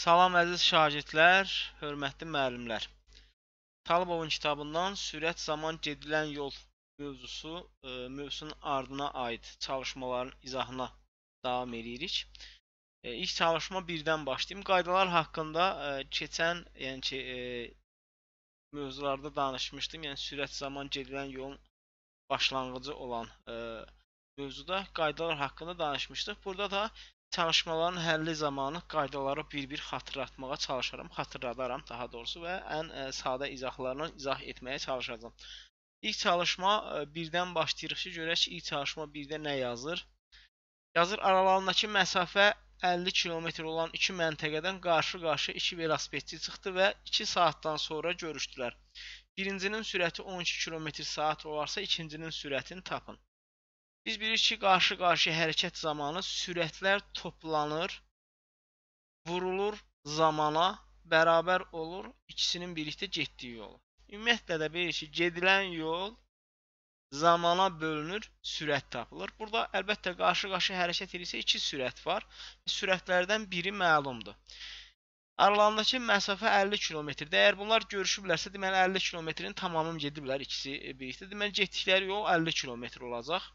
Salam əziz şagirdlər, hörmətli müəllimlər. Talıbovun kitabından Sürət zaman gedilən yol mövzusu e, mövzusunun ardına aid çalışmaların izahına davam edirik. E, ilk çalışma birdən başlayayım. Qaydalar haqqında e, keçən, yəni ki, e, mövzularda danışmışdım. Yəni sürət zaman gedilən yolun başlanğıcı olan e, mövzuda qaydalar haqqında danışmışdıq. Burada da Çalışmaların həlli zamanı qaydaları bir-bir xatırlatmağa çalışaram, xatırladaram daha doğrusu və ən ə, e, sadə izahlarla izah etməyə çalışacağam. İlk çalışma ə, e, birdən başlayırıq ki, görək ilk çalışma birdə nə yazır. Yazır aralarındakı məsafə 50 kilometr olan iki məntəqədən qarşı-qarşı iki velosipedçi çıxdı və 2 saatdan sonra görüşdülər. Birincinin sürəti 12 km saat olarsa, ikincinin sürətini tapın. Biz bilirik ki, qarşı-qarşı hərəkət zamanı sürətlər toplanır, vurulur zamana, bərabər olur, ikisinin birlikdə getdiyi yol. Ümumiyyətlə də bilirik ki, gedilən yol zamana bölünür, sürət tapılır. Burada əlbəttə qarşı-qarşı hərəkət edirsə iki sürət var. Sürətlərdən biri məlumdur. Aralarındakı məsafə 50 kilometrdir. Əgər bunlar görüşüblərsə, deməli 50 kilometrin tamamını gediblər ikisi birlikdə. Deməli getdikləri yol 50 kilometr olacaq.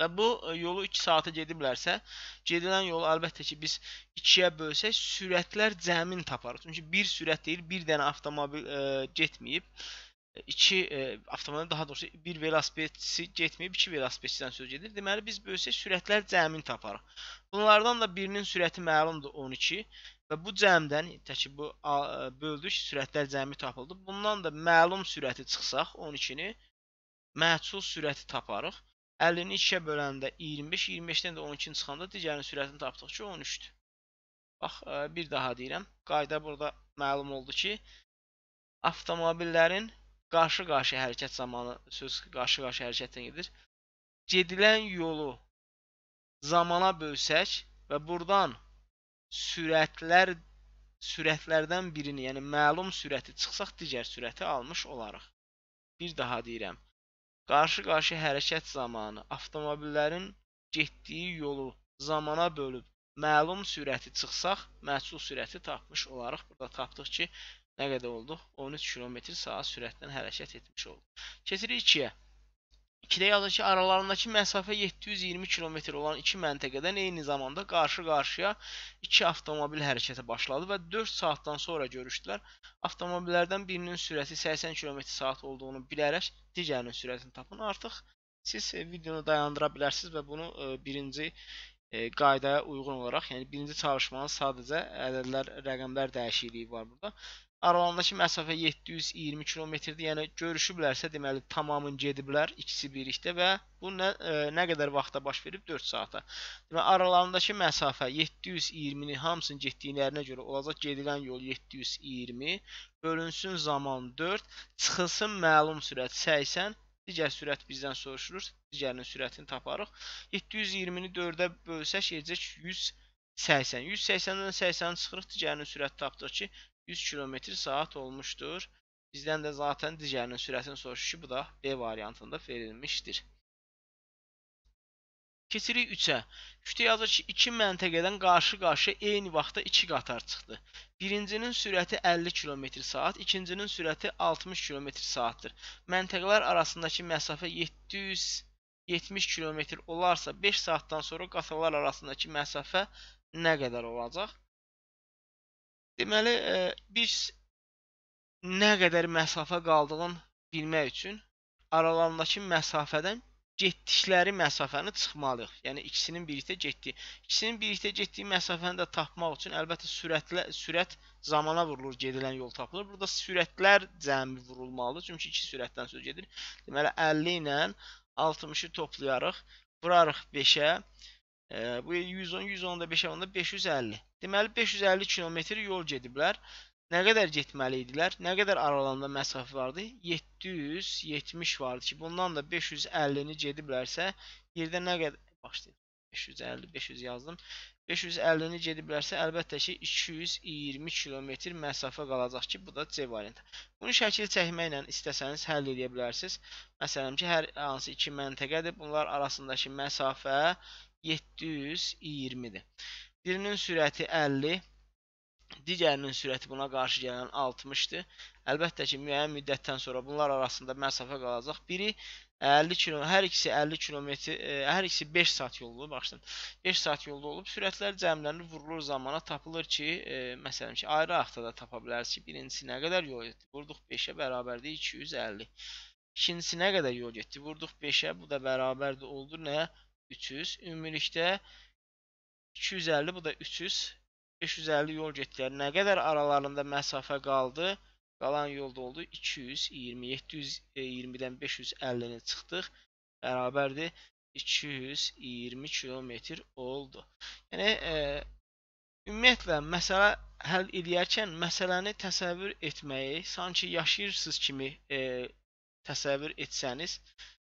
Və bu e, yolu 2 saata gediblərsə, gedilən yolu əlbəttə ki, biz 2-yə bölsək, sürətlər cəmin taparıq. Çünki bir sürət deyil, bir dənə avtomobil ə, e, getməyib. 2 e, avtomobil daha doğrusu bir velosipedçi getməyib, 2 velosipedçidən söz gedir. Deməli biz bölsək sürətlər cəmin taparıq. Bunlardan da birinin sürəti məlumdur 12 və bu cəmdən təki bu böldük, sürətlər cəmi tapıldı. Bundan da məlum sürəti çıxsaq 12-ni məhsul sürəti taparıq. 50-ni 2-yə böləndə 25, 25-dən də 12-ni çıxanda digərinin sürətini tapdıq ki, 13-dür. Bax, e, bir daha deyirəm. Qayda burada məlum oldu ki, avtomobillərin qarşı-qarşı hərəkət zamanı, söz qarşı-qarşı hərəkətdən gedir. Gedilən yolu zamana bölsək və buradan sürətlər sürətlərdən birini, yəni məlum sürəti çıxsaq digər sürəti almış olarıq. Bir daha deyirəm qarşı-qarşı hərəkət zamanı avtomobillərin getdiyi yolu zamana bölüb məlum sürəti çıxsaq, məhsul sürəti tapmış olaraq. Burada tapdıq ki, nə qədər olduq? 13 km/saat sürətlə hərəkət etmiş olduq. Keçirik 2-yə. 2-də yazır ki, aralarındakı məsafə 720 km olan iki məntəqədən eyni zamanda qarşı-qarşıya iki avtomobil hərəkətə başladı və 4 saatdan sonra görüşdülər. Avtomobillərdən birinin sürəti 80 km/saat olduğunu bilərək digərinin sürətini tapın. Artıq siz e, videonu dayandıra bilərsiniz və bunu e, birinci e, qaydaya uyğun olaraq, yəni birinci çalışmanın sadəcə ədədlər, rəqəmlər dəyişikliyi var burada. Aralarındakı məsafə 720 kilometrdir. Yəni görüşüblərsə deməli tamamın gediblər ikisi birlikdə və bu nə ə, e, nə qədər vaxta baş verib? 4 saata. Deməli aralarındakı məsafə 720-ni hamısının getdiklərinə görə olacaq gedilən yol 720 bölünsün zaman 4, çıxılsın məlum sürət 80, digər sürət bizdən soruşulur. Digərinin sürətini taparıq. 720-ni 4-ə bölsək eləcək 180. 180-dən 80-ni çıxırıq, digərinin sürəti tapdıq ki, 100 km saat olmuştur. Bizdən də zaten digərinin sürətini soruşur ki, bu da B variantında verilmişdir. Keçirik 3-ə. Kütlə yazır ki, iki məntəqədən qarşı-qarşıya eyni vaxtda iki qatar çıxdı. Birincinin sürəti 50 km saat, ikincinin sürəti 60 km saatdir. Məntəqələr arasındakı məsafə 770 km olarsa, 5 saatdan sonra qatarlar arasındakı məsafə nə qədər olacaq? Deməli, ə, e, biz nə qədər məsafə qaldığını bilmək üçün aralarındakı məsafədən getdikləri məsafəni çıxmalıyıq. Yəni ikisinin birlikdə getdiyi, ikisinin birlikdə getdiyi məsafəni də tapmaq üçün əlbəttə sürətlə sürət zamana vurulur, gedilən yol tapılır. Burada sürətlər cəmi vurulmalıdır, çünki iki sürətdən söz gedir. Deməli 50 ilə 60-ı toplayarıq, vurarıq 5-ə. E, bu 110, 110 da 5 onda 550. Deməli 550 kilometr yol gediblər. Nə qədər getməli idilər? Nə qədər aralarında məsafə vardı? 770 vardı ki, bundan da 550-ni gediblərsə, yerdə nə qədər başlayır? 550, 500 yazdım. 550-ni gediblərsə, əlbəttə ki, 220 kilometr məsafə qalacaq ki, bu da C variantı. Bunu şəkil çəkməklə istəsəniz həll edə bilərsiniz. Məsələn ki, hər hansı iki məntəqədir. Bunlar arasındakı məsafə 720-dir. Birinin sürəti 50, digərinin sürəti buna qarşı gələn 60-dır. Əlbəttə ki, müəyyən müddətdən sonra bunlar arasında məsafə qalacaq. Biri 50 km, hər ikisi 50 km, e, hər ikisi 5 saat yolda, bağışlayın. 5 saat yolda olub, sürətlər cəmlənir, vurulur zamana, tapılır ki, e, məsələn ki, ayrı axtada tapa bilərsiniz ki, birincisi nə qədər yol etdi? Vurduq 5-ə bərabərdir 250. İkincisi nə qədər yol getdi? Vurduq 5-ə, bu da bərabərdir oldu nə? 300, ümumilikdə 250, bu da 300, 550 yol getdilər. Nə qədər aralarında məsafə qaldı? Qalan yolda oldu 220, 720-dən 550-ni çıxdıq. Bərabərdir 220 kilometr oldu. Yəni, e, ümumiyyətlə, məsələ həll edərkən məsələni təsəvvür etməyi sanki yaşayırsınız kimi e, təsəvvür etsəniz,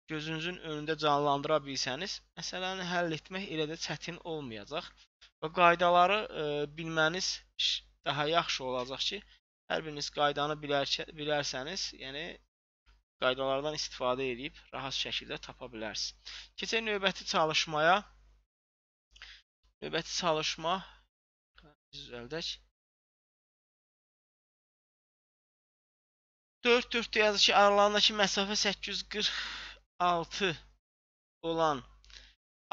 gözünüzün önündə canlandıra bilsəniz, məsələni həll etmək elə də çətin olmayacaq və qaydaları e, bilməniz daha yaxşı olacaq ki, hər biriniz qaydanı bilər, bilərsəniz, yəni qaydalardan istifadə edib rahat şəkildə tapa bilərsiniz. Keçək növbəti çalışmaya. Növbəti çalışma düzəldək. 4-4 yazır ki, aralarındakı məsafə 840 6 olan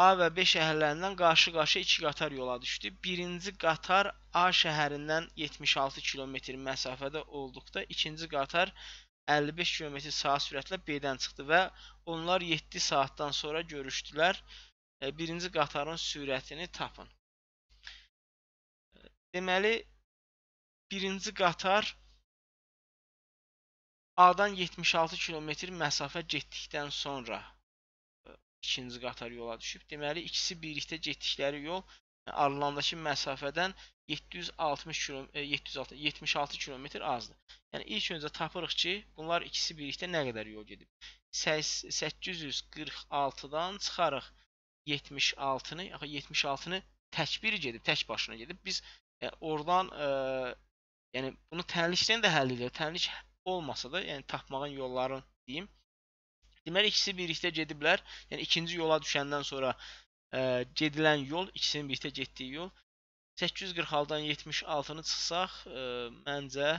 A və B şəhərlərindən qarşı-qarşı iki qatar yola düşdü. Birinci qatar A şəhərindən 76 km məsafədə olduqda, ikinci qatar 55 km saat sürətlə B-dən çıxdı və onlar 7 saatdan sonra görüşdülər. E, birinci qatarın sürətini tapın. Deməli, birinci qatar A-dan 76 kilometr məsafə getdikdən sonra e, ikinci qatar yola düşüb. Deməli, ikisi birlikdə getdikləri yol e, aralarındakı məsafədən 760 km 776 km azdır. Yəni ilk öncə tapırıq ki, bunlar ikisi birlikdə nə qədər yol gedib. 846-dan çıxarıq 76-nı, axı 76-nı tək biri gedib, tək başına gedib. Biz e, oradan e, yəni bunu tənlikdən də həll edirik. Tənlik olmasa da, yəni tapmağın yollarını deyim. Deməli ikisi birlikdə gediblər. Yəni ikinci yola düşəndən sonra ə, e, gedilən yol, ikisinin birlikdə getdiyi yol 846-dan 76-nı çıxsaq, ə, e, məncə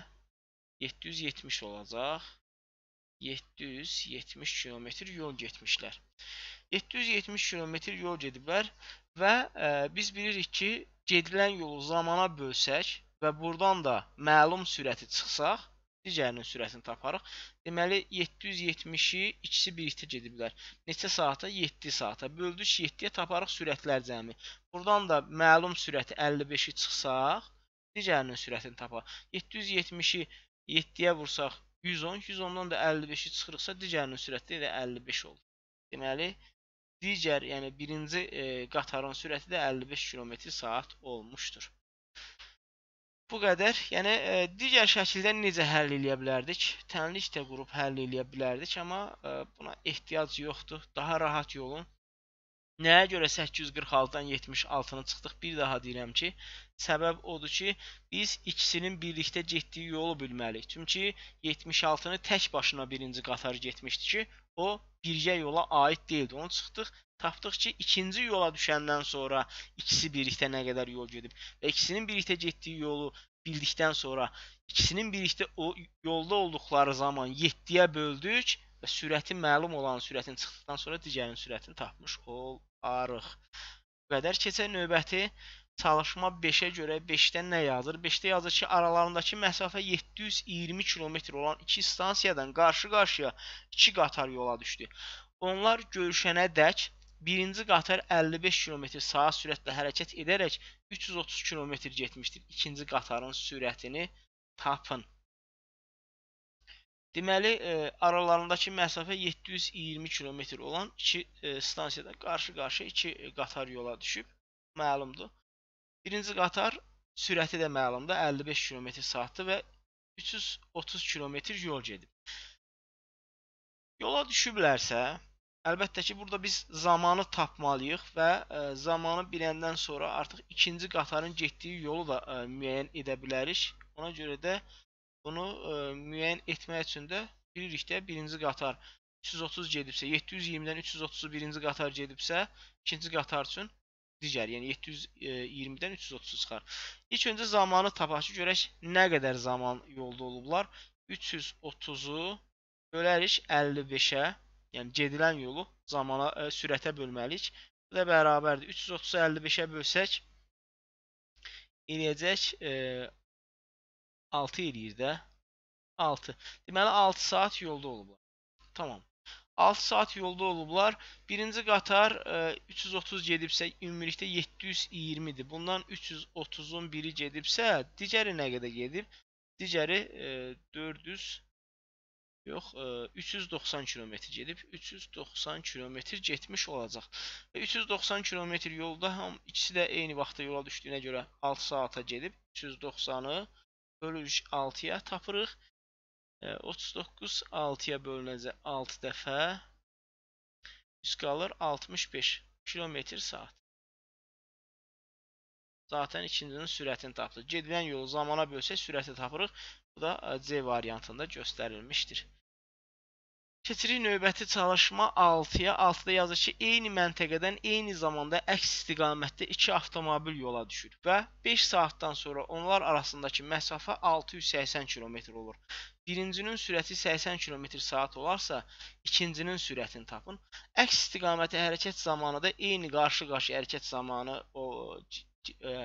770 olacaq. 770 kilometr yol getmişlər. 770 kilometr yol gediblər və ə, e, biz bilirik ki, gedilən yolu zamana bölsək və buradan da məlum sürəti çıxsaq, digərinin sürəsini taparıq. Deməli 770-i ikisi birlikdə gediblər. Neçə saata? 7 saata. Böldük 7-yə taparıq sürətlər cəmi. Buradan da məlum sürəti 55-i çıxsaq, digərinin sürətini taparıq. 770-i 7-yə vursaq 110, 110-dan da 55-i çıxırıqsa digərinin sürəti də 55 olur. Deməli digər, yəni birinci e, qatarın sürəti də 55 km/saat olmuşdur. Bu qədər. Yəni e, digər şəkildə necə həll eləyə bilərdik? Tənlik də qurub həll eləyə bilərdik, amma e, buna ehtiyac yoxdur. Daha rahat yolun. Nəyə görə 846-dan 76-nı çıxdıq? Bir daha deyirəm ki, səbəb odur ki, biz ikisinin birlikdə getdiyi yolu bilməliyik. Çünki 76-nı tək başına birinci qatar getmişdi ki, o birgə yola aid deyildi. Onu çıxdıq Tapdıq ki, ikinci yola düşəndən sonra ikisi birlikdə nə qədər yol gedib və ikisinin birlikdə getdiyi yolu bildikdən sonra ikisinin birlikdə o yolda olduqları zaman 7-yə böldük və sürəti məlum olan sürətin çıxdıqdan sonra digərinin sürətini tapmış olarıq. Bu qədər keçə növbəti çalışma 5-ə görə 5-də nə yazır? 5-də yazır ki, aralarındakı məsafə 720 km olan iki stansiyadan qarşı-qarşıya iki qatar yola düşdü. Onlar görüşənə dək Birinci qatar 55 km saat sürətlə hərəkət edərək 330 km getmişdir. İkinci qatarın sürətini tapın. Deməli, e, aralarındakı məsafə 720 km olan iki e, stansiyada qarşı-qarşı iki e, qatar yola düşüb. Məlumdur. Birinci qatar sürəti də məlumdur. 55 km saatdır və 330 km yol gedib. Yola düşüblərsə, Əlbəttə ki, burada biz zamanı tapmalıyıq və ə, e, zamanı biləndən sonra artıq ikinci qatarın getdiyi yolu da ə, e, müəyyən edə bilərik. Ona görə də bunu ə, e, müəyyən etmək üçün də bilirik də birinci qatar 330 gedibsə, 720-dən 331-ci qatar gedibsə, ikinci qatar üçün digər, yəni 720-dən 330 çıxar. İlk öncə zamanı tapaq ki, görək nə qədər zaman yolda olublar. 330-u bölərik 55-ə yəni gedilən yolu zamana ə, e, sürətə bölməliyik. Bu da bərabərdir. 330-u 55-ə bölsək eləyəcək ə, 6 eləyir də. 6. Deməli 6 saat yolda olublar. Tamam. 6 saat yolda olublar. Birinci qatar ə, e, 330 gedibsə, ümumilikdə 720-dir. Bundan 330-un biri gedibsə, digəri nə qədər gedib? Digəri ə, e, 400 Yox, 390 e, kilometr gedib, 390 kilometr getmiş olacaq. 390 kilometr yolda ham ikisi də eyni vaxtda yola düşdüyünə görə 6 saata gedib, 390-ı bölüş 6-ya tapırıq. 39 e, 6-ya bölünəcək 6 dəfə. Üst qalır 65 kilometr saat. Zaten ikincinin sürətini tapdıq. Gedilən yolu zamana bölsək sürəti tapırıq. Bu da C variantında göstərilmişdir. Keçirik növbəti çalışma 6-ya. 6-da yazır ki, eyni məntəqədən eyni zamanda əks istiqamətdə 2 avtomobil yola düşür və 5 saatdan sonra onlar arasındakı məsafə 680 km olur. Birincinin sürəti 80 km/saat olarsa, ikincinin sürətini tapın. Əks istiqamətə hərəkət zamanı da eyni qarşı-qarşı hərəkət zamanı o ə,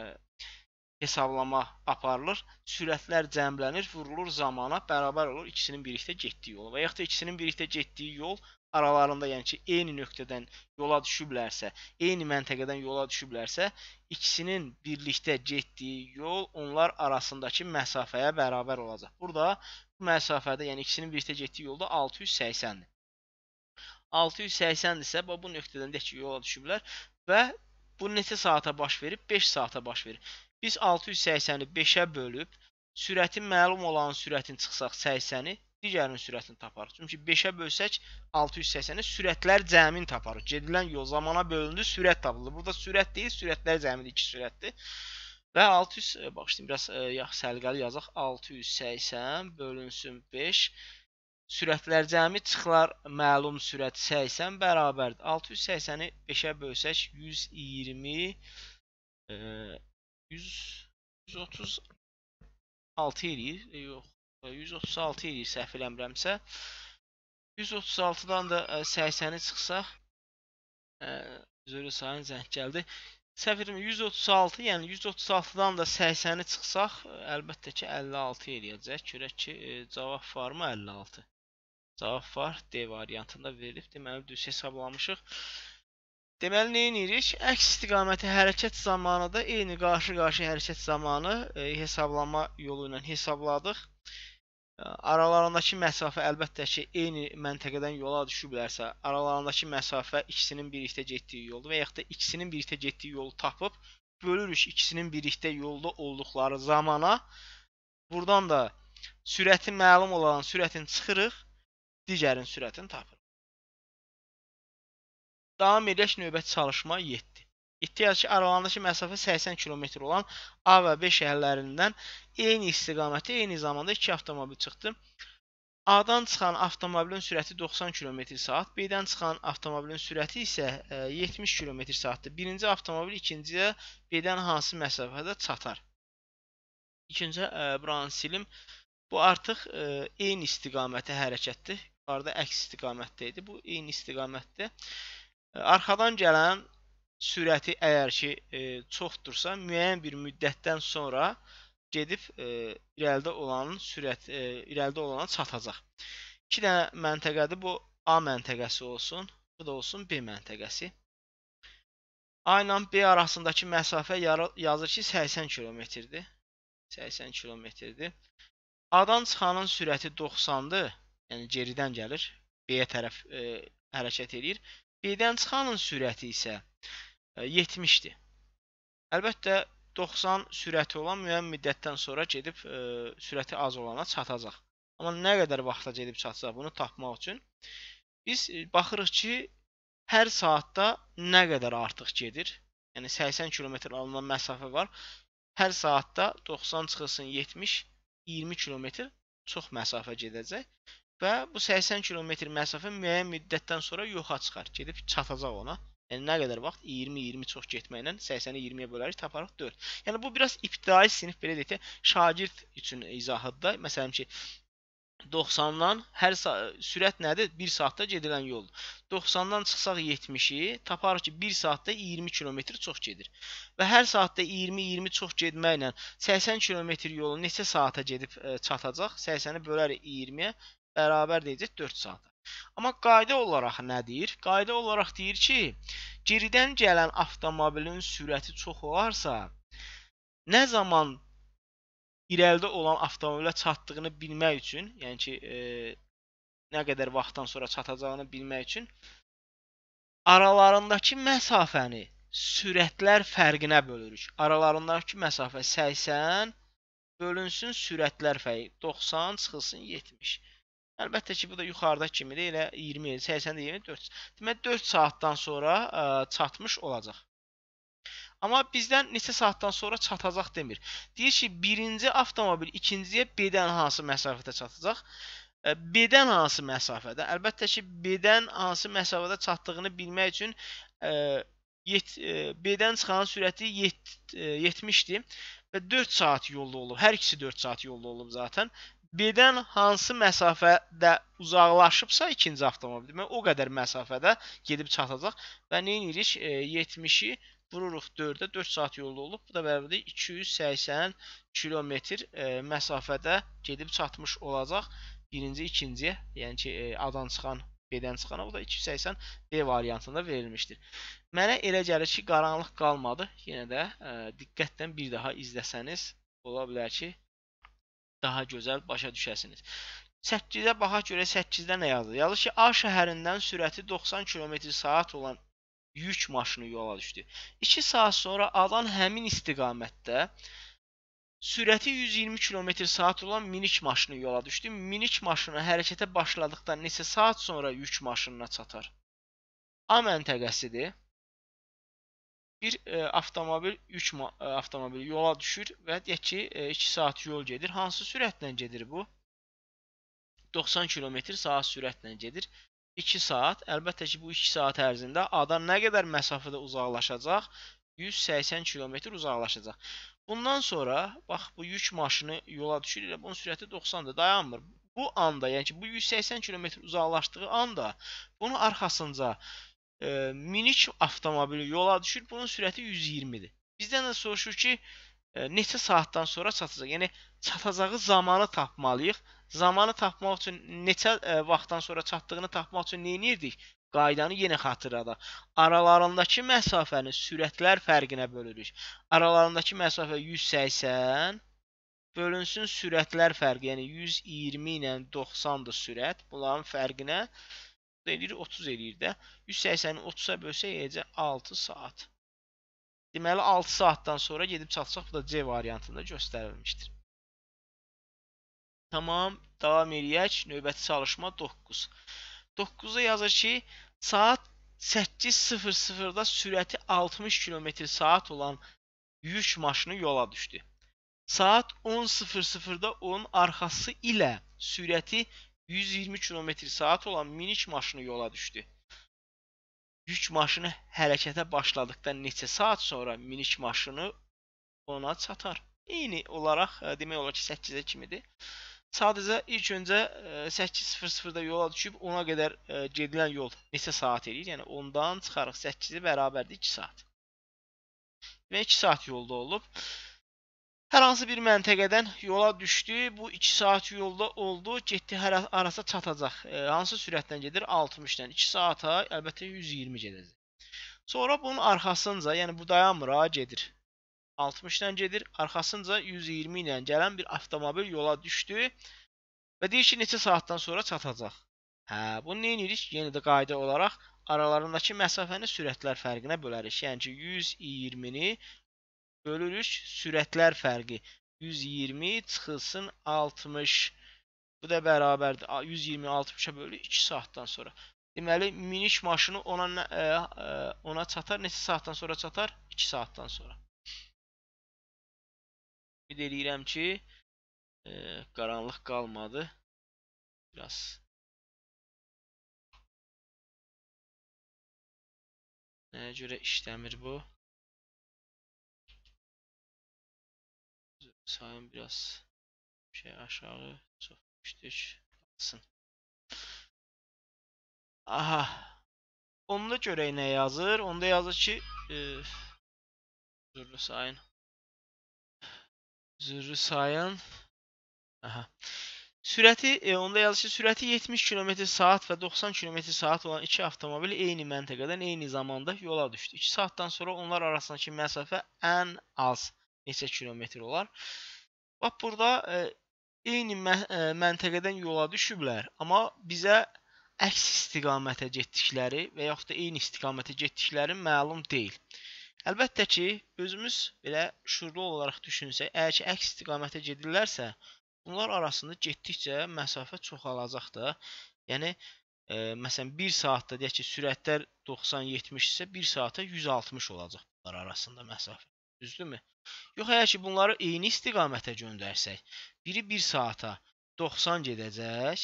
hesablama aparılır. Sürətlər cəmlənir, vurulur zamana, bərabər olur ikisinin birlikdə getdiyi yola. Və yaxud da ikisinin birlikdə getdiyi yol aralarında, yəni ki, eyni nöqtədən yola düşüblərsə, eyni məntəqədən yola düşüblərsə, ikisinin birlikdə getdiyi yol onlar arasındakı məsafəyə bərabər olacaq. Burada bu məsafədə, yəni ikisinin birlikdə getdiyi yolda 680-dir. 680 isə bu nöqtədən də ki, yola düşüblər və bu neçə saata baş verib? 5 saata baş verib. Biz 680-i 5-ə bölüb sürətin məlum olan sürətin çıxsaq 80-i, digərinin sürətini taparıq. Çünki 5-ə bölsək 680-i sürətlər cəmin taparıq. Gedilən yol zamana bölündü, sürət tapıldı. Burada sürət deyil, sürətlər cəmidir, iki sürətdir. Və 600 e, bağışlayın biraz e, yaxşı səliqəli yazaq. 680 bölünsün 5 sürətlər cəmi çıxılar məlum sürət 80 bərabərdir. 680-i 5-ə bölsək 120 e, 100 136 eləyir. E, yox, 136 eləyir səhv eləmirəmsə. 136-dan da 80-i çıxsaq, ə, üzrə sayın zəng gəldi. Səfirim 136, yəni 136-dan da 80-i çıxsaq, e, əlbəttə ki 56 eləyəcək. Görək ki, e, cavab varmı 56? Cavab var, D variantında verilib. Deməli düz hesablamışıq. Deməli, nə edirik? Əks istiqaməti hərəkət zamanı da eyni qarşı-qarşı hərəkət zamanı e, hesablama yolu ilə hesabladıq. E, aralarındakı məsafə əlbəttə ki, eyni məntəqədən yola düşüblərsə, aralarındakı məsafə ikisinin birlikdə getdiyi yoldur və yaxud da ikisinin birlikdə getdiyi yolu tapıb bölürük ikisinin birlikdə yolda olduqları zamana. Buradan da sürəti məlum olan sürətin çıxırıq, digərin sürətini tapırıq. Davam edək növbəti çalışma 7. 7 yazı ki, aralarındakı məsafə 80 km olan A və B şəhərlərindən eyni istiqamətə eyni zamanda 2 avtomobil çıxdı. A-dan çıxan avtomobilin sürəti 90 km/saat, B-dən çıxan avtomobilin sürəti isə 70 e, km/saatdır. Birinci avtomobil ikinciyə B-dən hansı məsafədə çatar? İkinci e, buranı silim. Bu artıq e, eyni istiqamətə hərəkətdir. Yuxarıda əks istiqamətdə idi. Bu eyni istiqamətdir. Arxadan gələn sürəti əgər ki e, çoxdursa, müəyyən bir müddətdən sonra gedib e, irəlidə olanın sürət e, irəlidə olana çatacaq. 2 dənə məntəqədir. Bu A məntəqəsi olsun, bu da olsun B məntəqəsi. A ilə B arasındakı məsafə yazır ki 80 kilometrdir. 80 kilometrdir. A-dan çıxanın sürəti 90-dır, yəni geridən gəlir, B-yə tərəf e, hərəkət eləyir. Birdən çıxanın sürəti isə 70-dir. E, Əlbəttə 90 sürəti olan müəyyən müddətdən sonra gedib ə, e, sürəti az olana çatacaq. Amma nə qədər vaxta gedib çatacaq bunu tapmaq üçün biz e, baxırıq ki, hər saatda nə qədər artıq gedir. Yəni 80 kilometr alınan məsafə var. Hər saatda 90 çıxılsın 70, 20 kilometr çox məsafə gedəcək və bu 80 kilometr məsafə müəyyən müddətdən sonra yoxa çıxar, gedib çatacaq ona. Yəni nə qədər vaxt? 20-20 çox getməklə 80-i 20-yə bölərik, taparıq 4. Yəni bu biraz ibtidai sinif belə deyək də, şagird üçün izahıdır. Məsələn ki 90-dan hər sürət nədir? 1 saatda gedilən yoldur. 90-dan çıxsaq 70-i, taparıq ki 1 saatda 20 kilometr çox gedir. Və hər saatda 20-20 çox getməklə 80 kilometr yolu neçə saata gedib ə, e, çatacaq? 80-i bölərik 20-yə, bərabər deyəcək 4 saata. Amma qayda olaraq nə deyir? Qayda olaraq deyir ki, geridən gələn avtomobilin sürəti çox olarsa, nə zaman irəlidə olan avtomobilə çatdığını bilmək üçün, yəni ki, e, nə qədər vaxtdan sonra çatacağını bilmək üçün aralarındakı məsafəni sürətlər fərqinə bölürük. Aralarındakı məsafə 80 bölünsün sürətlər fərqi 90 çıxılsın 70. Əlbəttə ki, bu da yuxarıda kimidir. Elə 20, 80, 24. Deməli 4 saatdan sonra ə, e, çatmış olacaq. Amma bizdən neçə saatdan sonra çatacaq demir. Deyir ki, birinci avtomobil ikinciyə B-dən hansı məsafədə çatacaq? E, B-dən hansı məsafədə? Əlbəttə ki, B-dən hansı məsafədə çatdığını bilmək üçün e, B-dən çıxan sürəti 70-dir və 4 saat yolda olub. Hər ikisi 4 saat yolda olub zaten birdən hansı məsafədə uzaqlaşıbsa ikinci avtomobil demək o qədər məsafədə gedib çatacaq və nə edirik? E, 70-i vururuq 4-ə 4 saat yolda olub. Bu da bərabərdir 280 kilometr e, məsafədə gedib çatmış olacaq. Birinci, ikinciyə, yəni ki, e, adan çıxan B'dən çıxana o da 280 B variantında verilmişdir. Mənə elə gəlir ki, qaranlıq qalmadı. Yenə də ə, e, diqqətlə bir daha izləsəniz ola bilər ki, daha gözəl başa düşəsiniz. 8-ə baxaq görə 8-də nə yazılır? Yazılır ki, A şəhərindən sürəti 90 km/saat olan yük maşını yola düşdü. 2 saat sonra A-dan həmin istiqamətdə sürəti 120 km/saat olan minik maşını yola düşdü. Minik maşını hərəkətə başladıqdan neçə saat sonra yük maşınına çatar? A məntəqəsidir bir e, avtomobil yük e, avtomobili yola düşür və deyək ki, 2 e, saat yol gedir. Hansı sürətlə gedir bu? 90 km saat sürətlə gedir. 2 saat. Əlbəttə ki, bu 2 saat ərzində ada nə qədər məsafədə uzaqlaşacaq? 180 km uzaqlaşacaq. Bundan sonra, bax, bu yük maşını yola düşür, elə bunun sürəti 90-dır, dayanmır. Bu anda, yəni ki, bu 180 km uzaqlaşdığı anda, bunun arxasınca e, minik avtomobil yola düşür. Bunun sürəti 120-dir. Bizdən də soruşur ki, e, neçə saatdan sonra çatacaq? Yəni çatacağı zamanı tapmalıyıq. Zamanı tapmaq üçün neçə e, vaxtdan sonra çatdığını tapmaq üçün nə edirdik? Qaydanı yenə xatırladaq. Aralarındakı məsafəni sürətlər fərqinə bölürük. Aralarındakı məsafə 180 bölünsün sürətlər fərqi, yəni 120 ilə 90-dır sürət. Bunların fərqinə topla eləyir, 30 eləyir də. 180-i 30-a bölsə eləcə 6 saat. Deməli 6 saatdan sonra gedib çatsaq bu da C variantında göstərilmişdir. Tamam, davam eləyək. Növbəti çalışma 9. 9-da yazır ki, saat 8.00-da sürəti 60 km saat olan yük maşını yola düşdü. Saat 10.00-da onun arxası ilə sürəti 120 km saat olan minik maşını yola düşdü. Yük maşını hərəkətə başladıqdan neçə saat sonra minik maşını ona çatar. Eyni olaraq e, demək olar ki 8-ə kimidir. Sadəcə ilk öncə 8.00-da e, yola düşüb ona qədər e, gedilən yol neçə saat eləyir? Yəni 10-dan çıxarıq 8-i bərabərdir 2 saat. Və 2 saat yolda olub. Hər hansı bir məntəqədən yola düşdü, bu 2 saat yolda oldu, getdi hər arasa çatacaq. E, hansı sürətdən gedir? 60-dan 2 saata əlbəttə 120 gedəcək. Sonra bunun arxasınca, yəni bu dayanmır, ha, gedir. 60-dan gedir, arxasınca 120 ilə gələn bir avtomobil yola düşdü və deyir ki, neçə saatdan sonra çatacaq. Hə, bunu nə edirik? Yenə yəni də qayda olaraq aralarındakı məsafəni sürətlər fərqinə bölərik. Yəni ki, 120-ni Bölürük sürətlər fərqi. 120 çıxılsın 60. Bu da bərabərdir. 120 60-a bölü 2 saatdan sonra. Deməli minik maşını ona ə, ə, e, e, ona çatar neçə saatdan sonra çatar? 2 saatdan sonra. Ümid eləyirəm ki, ə, e, qaranlıq qalmadı. Biraz Nəyə görə işləmir bu? Sağın biraz şey aşağı çökmüştük. Kalsın. Aha. Onda görə nə yazır? Onda yazır ki, e, zürrü sayın. Zürrü sayın. Aha. Sürəti, e, onda yazır ki, sürəti 70 km saat və 90 km saat olan iki avtomobil eyni məntəqədən eyni zamanda yola düşdü. 2 saatdan sonra onlar arasındakı məsafə ən az neçə kilometr olar. Bax burada e, eyni mə e, məntəqədən yola düşüblər, amma bizə əks istiqamətə getdikləri və yaxud da eyni istiqamətə getdikləri məlum deyil. Əlbəttə ki, özümüz belə şuurlu olaraq düşünsək, əgər ki, əks istiqamətə gedirlərsə, bunlar arasında getdikcə məsafə çoxalacaq da. Yəni e, məsələn 1 saatda deyək ki, sürətlər 90-70 isə 1 saata 160 olacaq bunlar arasında məsafə. Düzdürmü? Yox əgər ki, bunları eyni istiqamətə göndərsək, biri 1 saata 90 gedəcək,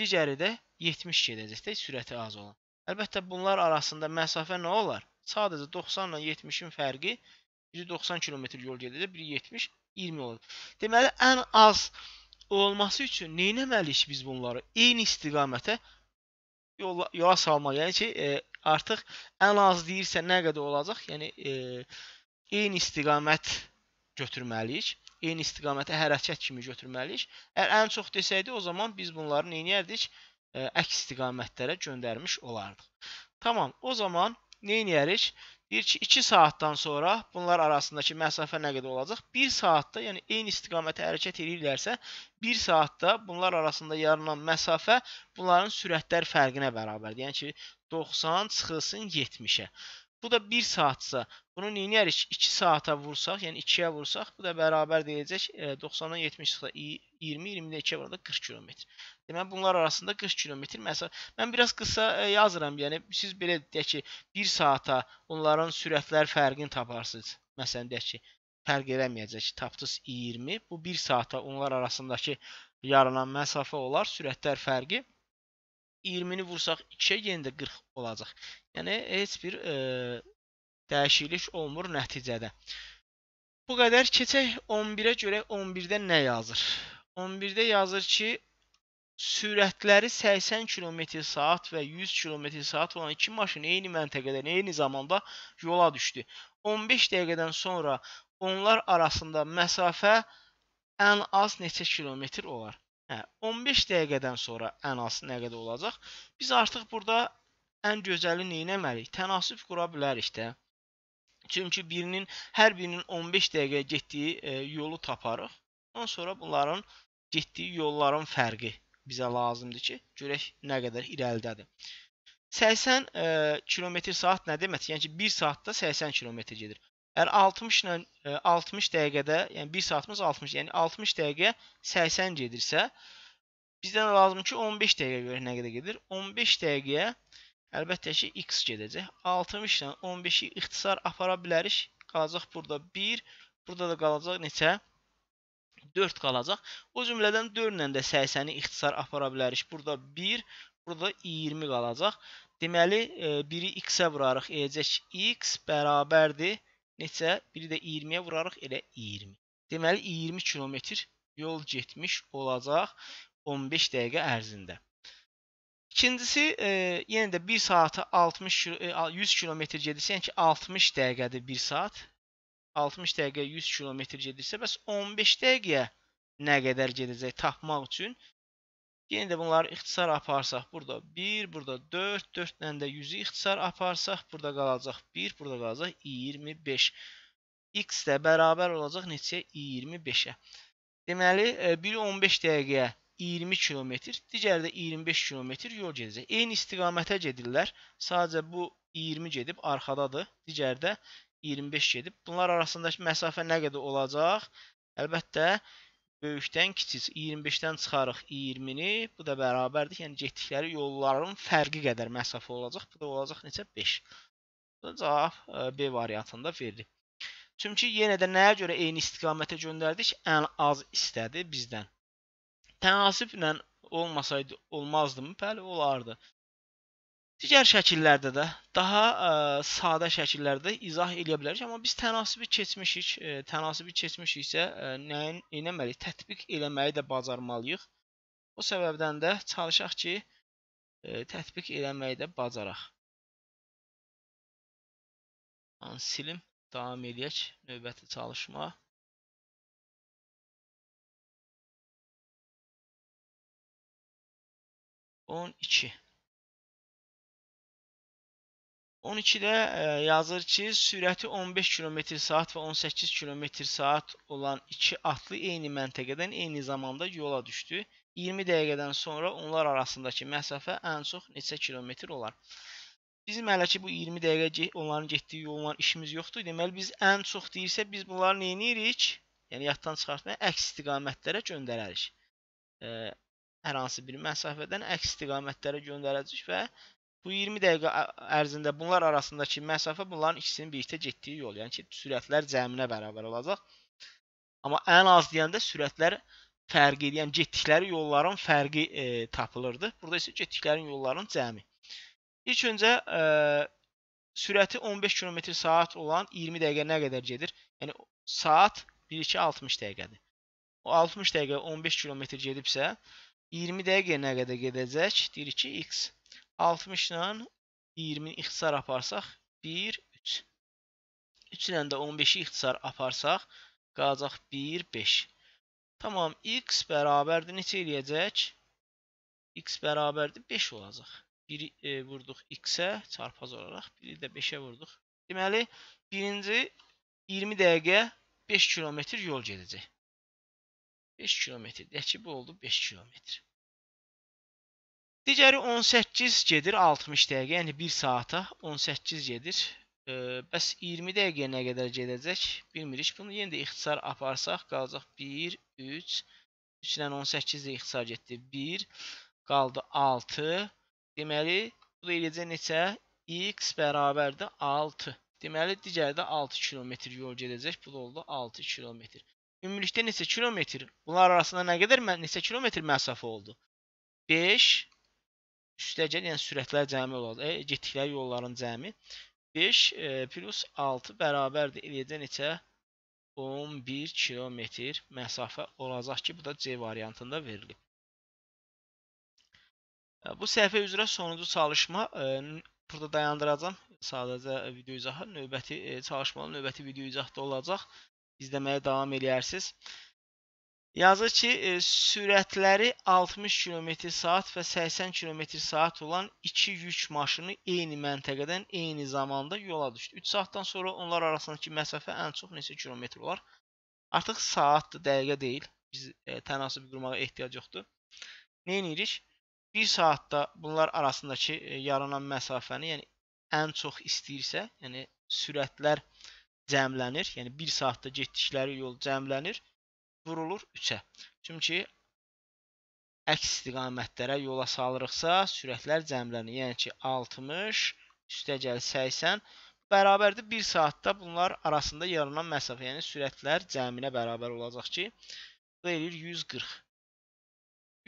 digəri də 70 gedəcək də sürəti az olan. Əlbəttə bunlar arasında məsafə nə olar? Sadəcə 90 ilə 70-in fərqi biri 90 km yol gedəcək, biri 70, 20 olur. Deməli ən az olması üçün nə etməliyik biz bunları? Eyni istiqamətə yola, yola salmaq, yəni ki, e, artıq ən az deyirsə nə qədər olacaq? Yəni e, eyni istiqamət götürməliyik. Eyni istiqamətə hərəkət kimi götürməliyik. Əgər ən çox desəydi, o zaman biz bunları neyniyərdik? Əks istiqamətlərə göndərmiş olardıq. Tamam, o zaman neyniyərik? Deyir ki, 2 saatdan sonra bunlar arasındakı məsafə nə qədər olacaq? 1 saatda, yəni eyni istiqamətə hərəkət edirlərsə, 1 saatda bunlar arasında yarınan məsafə bunların sürətlər fərqinə bərabərdir. Yəni ki, 90 çıxılsın 70-ə. Bu da 1 saatsa, bunu neyinərik? 2 saata vursaq, yəni 2-yə vursaq, bu da bərabər deyəcək 90-dan 70 çıxsa 20, 20-də 2-yə vuranda 40 km. Deməli bunlar arasında 40 km məsafə. Mən biraz qısa e, yazıram, yəni siz belə deyək ki, 1 saata onların sürətlər fərqini taparsınız. Məsələn deyək ki, fərq eləməyəcək. Tapdınız 20, bu 1 saata onlar arasındakı yaranan məsafə olar, sürətlər fərqi. 20-ni vursaq 2-yə yenə də 40 olacaq. Yəni heç bir e, dəyişiklik olmur nəticədə. Bu qədər keçək 11-ə görək 11-də nə yazır. 11-də yazır ki, sürətləri 80 km/saat və 100 km/saat olan iki maşın eyni məntəqədən eyni zamanda yola düşdü. 15 dəqiqədən sonra onlar arasında məsafə ən az neçə kilometr olar? Hə, 15 dəqiqədən sonra ən az nə qədər olacaq? Biz artıq burada ən gözəli neynəməliyik? Tənasüb qura bilərik də. Çünki birinin hər birinin 15 dəqiqə getdiyi e, yolu taparıq. Ondan sonra bunların getdiyi yolların fərqi bizə lazımdır ki, görək nə qədər irəlidədir. 80 e, km/saat nə deməkdir? Yəni ki, 1 saatda 80 km gedir. Əgər 60 ilə e, 60 dəqiqədə, yəni 1 saatımız 60, yəni 60 dəqiqəyə 80 gedirsə, bizdən lazım ki 15 dəqiqə görə nə qədər gedir? 15 dəqiqəyə Əlbəttə ki, x gedəcək. 60-lə 15-i ixtisar apara bilərik. Qalacaq burada 1, burada da qalacaq neçə? 4 qalacaq. O cümlədən 4 ilə də 80-i ixtisar apara bilərik. Burada 1, burada 20 qalacaq. Deməli, 1-i e, x-ə vurarıq, eləcək x bərabərdir. Neçə? 1-i də 20-yə vurarıq, elə 20. Deməli, 20 kilometr yol getmiş olacaq 15 dəqiqə ərzində. İkincisi, e, yenə də 1 saata 60 100 km gedirsə, yəni ki 60 dəqiqədir 1 saat. 60 dəqiqə 100 km gedirsə, bəs 15 dəqiqəyə nə qədər gedəcək tapmaq üçün yenə də bunları ixtisar aparsaq, burada 1, burada 4, 4 ilə də 100-ü ixtisar aparsaq, burada qalacaq 1, burada qalacaq 25. x də bərabər olacaq neçəyə? 25-ə. Deməli, e, biri 15 dəqiqəyə 20 km, digəri də 25 km yol gedəcək. Eyni istiqamətə gedirlər. Sadəcə bu 20 gedib arxadadır, digəri də 25 gedib. Bunlar arasındakı məsafə nə qədər olacaq? Əlbəttə böyükdən kiçik 25-dən çıxarıq 20-ni, bu da bərabərdir. Yəni getdikləri yolların fərqi qədər məsafə olacaq. Bu da olacaq neçə? 5. Bu da cavab e, B variantında verilib. Çünki yenə də nəyə görə eyni istiqamətə göndərdik? Ən az istədi bizdən. Tənasüblə olmasaydı olmazdımı? Bəli, olardı. Digər şəkillərdə də daha ə, e, sadə şəkillərdə izah eləyə bilərik, amma biz tənasibi keçmişik. Ə, e, tənasibi keçmişiksə ə, e, nəyin eləməliyik? Tətbiq eləməyi də bacarmalıyıq. O səbəbdən də çalışaq ki, ə, tətbiq eləməyi də bacaraq. An silim, davam eləyək növbəti çalışma. 12. 12-də e, yazır ki, sürəti 15 km saat və 18 km saat olan iki atlı eyni məntəqədən eyni zamanda yola düşdü. 20 dəqiqədən sonra onlar arasındakı məsafə ən çox neçə kilometr olar? Bizim hələ ki bu 20 dəqiqə onların getdiyi yollar işimiz yoxdur. Deməli biz ən çox deyirsə biz bunları nə edirik? Yəni yaddan çıxartmaya əks istiqamətlərə göndərərik. E, hər hansı bir məsafədən əks istiqamətlərə göndərəcək və bu 20 dəqiqə ərzində bunlar arasındakı məsafə bunların ikisinin birlikdə getdiyi yol, yəni ki, sürətlər cəminə bərabər olacaq. Amma ən az deyəndə sürətlər fərqi, yəni getdikləri yolların fərqi e, tapılırdı. Burada isə getdikləri yolların cəmi. İlk öncə e, sürəti 15 km/saat olan 20 dəqiqə nə qədər gedir? Yəni saat 1-2 60 dəqiqədir. O 60 dəqiqə 15 km gedibsə, 20 dəqiqə nə qədər gedəcək? Deyir ki, x. 60 ilə 20-ni ixtisar aparsaq, 1, 3. 3 ilə də 15-i ixtisar aparsaq, qalacaq 1, 5. Tamam, x bərabərdir. Neçə eləyəcək? x bərabərdir 5 olacaq. 1-i e, vurduq x-ə çarpaz olaraq, 1-i də 5-ə vurduq. Deməli, birinci 20 dəqiqə 5 kilometr yol gedəcək. 5 kilometr. Deyək ki, bu oldu 5 kilometr. Digəri 18 gedir 60 dəqiqə, yəni 1 saata 18 gedir. E, bəs 20 dəqiqəyə nə qədər gedəcək? Bilmirik. Bunu yenə də ixtisar aparsaq qalacaq 1 3 3 ilə 18 də ixtisar getdi. 1 qaldı 6. Deməli, bu da eləyəcək neçə? x bərabərdir 6. Deməli, digəri də 6 kilometr yol gedəcək. Bu da oldu 6 kilometr ümumilikdə neçə kilometr? Bunlar arasında nə qədər neçə kilometr məsafə oldu? 5 üstəgəl, yəni sürətlər cəmi olacaq. E, getdikləri yolların cəmi 5 e, plus 6 bərabərdir eləyəcə neçə? 11 kilometr məsafə olacaq ki, bu da C variantında verilib. E, bu səhifə üzrə sonuncu çalışma e, burada dayandıracağam. Sadəcə video izahı, növbəti e, çalışmalı növbəti video izahda olacaq izləməyə davam eləyərsiniz. Yazır ki, e, sürətləri 60 km saat və 80 km saat olan iki yük maşını eyni məntəqədən eyni zamanda yola düşdü. 3 saatdan sonra onlar arasındakı məsafə ən çox neçə kilometr olar? Artıq saatdır, dəqiqə deyil. Biz e, tənasib qurmağa ehtiyac yoxdur. Nə edirik? 1 saatda bunlar arasındakı e, yaranan məsafəni, yəni ən çox istəyirsə, yəni sürətlər e, cəmlənir. Yəni 1 saatda getdikləri yol cəmlənir, vurulur 3-ə. Çünki əks istiqamətlərə yola salırıqsa, sürətlər cəmlənir. Yəni ki 60 üstə gəl 80 bərabərdir 1 saatda bunlar arasında yaranan məsafə, yəni sürətlər cəminə bərabər olacaq ki, bu eləyir 140.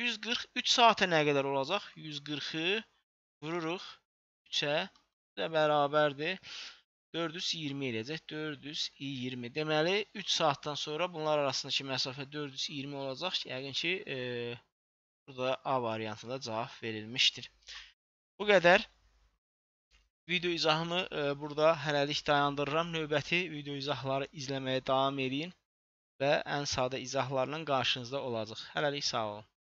140 3 saata nə qədər olacaq? 140-ı vururuq 3-ə, bu da bərabərdir 420 eləyəcək. 420. Deməli, 3 saatdan sonra bunlar arasındakı məsafə 420 olacaq ki, yəqin ki, e, burada A variantında cavab verilmişdir. Bu qədər. Video izahımı e, burada hələlik dayandırıram. Növbəti video izahları izləməyə davam edin və ən sadə izahlarla qarşınızda olacaq. Hələlik sağ olun.